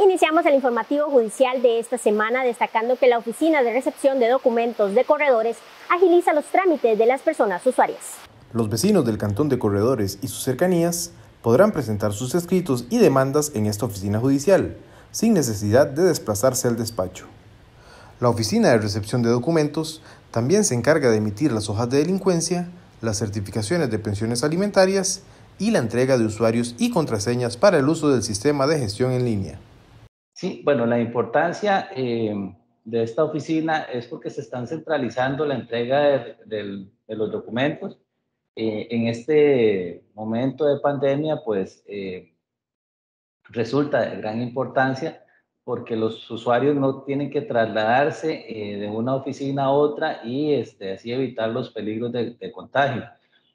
Iniciamos el informativo judicial de esta semana destacando que la Oficina de Recepción de Documentos de Corredores agiliza los trámites de las personas usuarias. Los vecinos del Cantón de Corredores y sus cercanías podrán presentar sus escritos y demandas en esta oficina judicial, sin necesidad de desplazarse al despacho. La Oficina de Recepción de Documentos también se encarga de emitir las hojas de delincuencia, las certificaciones de pensiones alimentarias y la entrega de usuarios y contraseñas para el uso del sistema de gestión en línea. Sí, bueno, la importancia eh, de esta oficina es porque se están centralizando la entrega de, los documentos. Eh, en este momento de pandemia, pues eh, resulta de gran importancia porque los usuarios no tienen que trasladarse de una oficina a otra y este, así evitar los peligros de, contagio.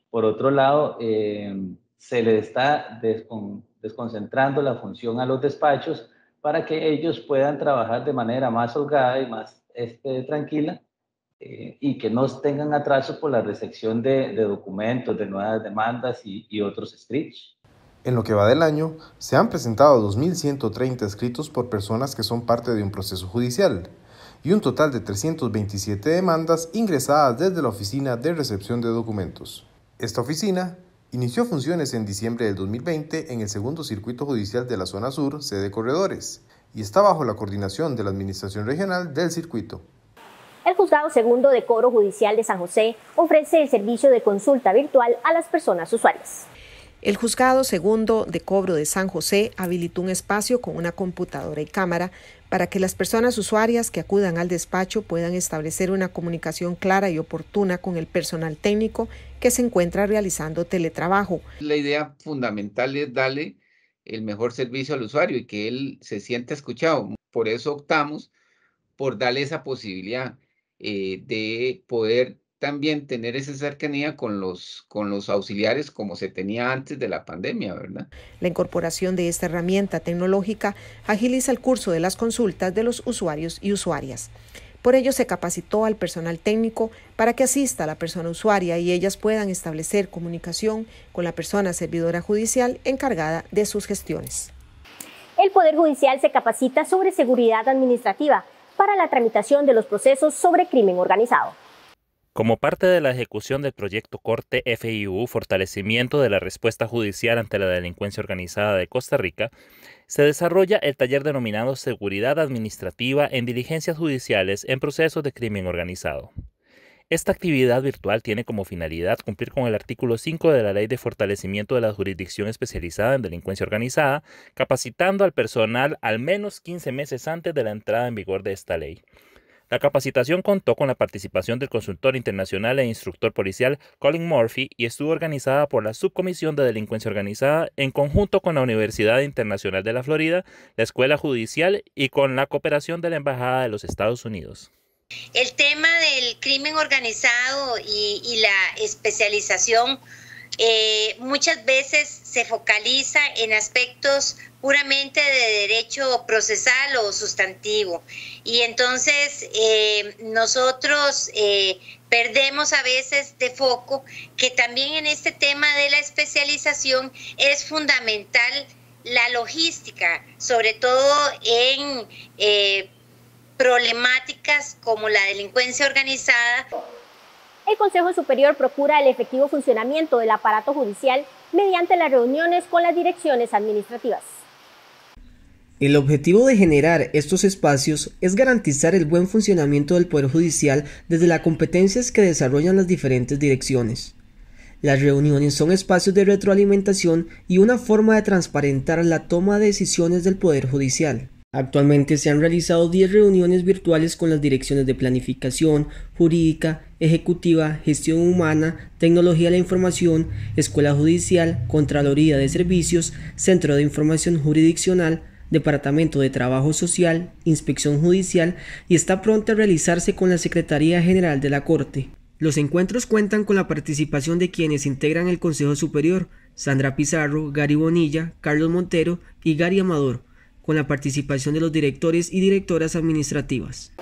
Por otro lado, se le está desconcentrando la función a los despachos para que ellos puedan trabajar de manera más holgada y más este, tranquila eh, y que no tengan atraso por la recepción de, documentos, de nuevas demandas y, otros escritos. En lo que va del año, se han presentado 2.130 escritos por personas que son parte de un proceso judicial y un total de 327 demandas ingresadas desde la Oficina de Recepción de Documentos. Esta oficina Inició funciones en diciembre del 2020 en el segundo circuito judicial de la zona sur, sede Corredores, y está bajo la coordinación de la Administración Regional del circuito. El Juzgado Segundo de Coro Judicial de San José ofrece el servicio de consulta virtual a las personas usuarias. El juzgado segundo de cobro de San José habilitó un espacio con una computadora y cámara para que las personas usuarias que acudan al despacho puedan establecer una comunicación clara y oportuna con el personal técnico que se encuentra realizando teletrabajo. La idea fundamental es darle el mejor servicio al usuario y que él se sienta escuchado. Por eso optamos por darle esa posibilidad eh, de poder también tener esa cercanía con los, con los auxiliares como se tenía antes de la pandemia, ¿verdad? La incorporación de esta herramienta tecnológica agiliza el curso de las consultas de los usuarios y usuarias. Por ello se capacitó al personal técnico para que asista a la persona usuaria y ellas puedan establecer comunicación con la persona servidora judicial encargada de sus gestiones. El Poder Judicial se capacita sobre seguridad administrativa para la tramitación de los procesos sobre crimen organizado. Como parte de la ejecución del proyecto Corte FIU, fortalecimiento de la respuesta judicial ante la delincuencia organizada de Costa Rica, se desarrolla el taller denominado Seguridad Administrativa en Diligencias Judiciales en Procesos de Crimen Organizado. Esta actividad virtual tiene como finalidad cumplir con el artículo 5 de la Ley de Fortalecimiento de la Jurisdicción Especializada en Delincuencia Organizada, capacitando al personal al menos 15 meses antes de la entrada en vigor de esta ley. La capacitación contó con la participación del consultor internacional e instructor policial Colin Murphy y estuvo organizada por la Subcomisión de Delincuencia Organizada en conjunto con la Universidad Internacional de la Florida, la Escuela Judicial y con la cooperación de la Embajada de los Estados Unidos. El tema del crimen organizado y, la especialización eh, muchas veces se focaliza en aspectos puramente de derecho procesal o sustantivo. Y entonces eh, nosotros eh, perdemos a veces de foco que también en este tema de la especialización es fundamental la logística, sobre todo en problemáticas como la delincuencia organizada el Consejo Superior procura el efectivo funcionamiento del aparato judicial mediante las reuniones con las direcciones administrativas. El objetivo de generar estos espacios es garantizar el buen funcionamiento del Poder Judicial desde las competencias que desarrollan las diferentes direcciones. Las reuniones son espacios de retroalimentación y una forma de transparentar la toma de decisiones del Poder Judicial. Actualmente se han realizado 10 reuniones virtuales con las direcciones de planificación, jurídica, ejecutiva, gestión humana, tecnología de la información, escuela judicial, Contraloría de Servicios, Centro de Información Jurisdiccional, Departamento de Trabajo Social, Inspección Judicial y está pronta a realizarse con la Secretaría General de la Corte. Los encuentros cuentan con la participación de quienes integran el Consejo Superior, Sandra Pizarro, Gary Bonilla, Carlos Montero y Gary Amador, con la participación de los directores y directoras administrativas.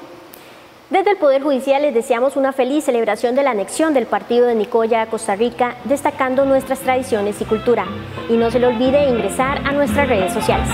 Desde el Poder Judicial les deseamos una feliz celebración de la anexión del partido de Nicoya a Costa Rica, destacando nuestras tradiciones y cultura. Y no se le olvide ingresar a nuestras redes sociales.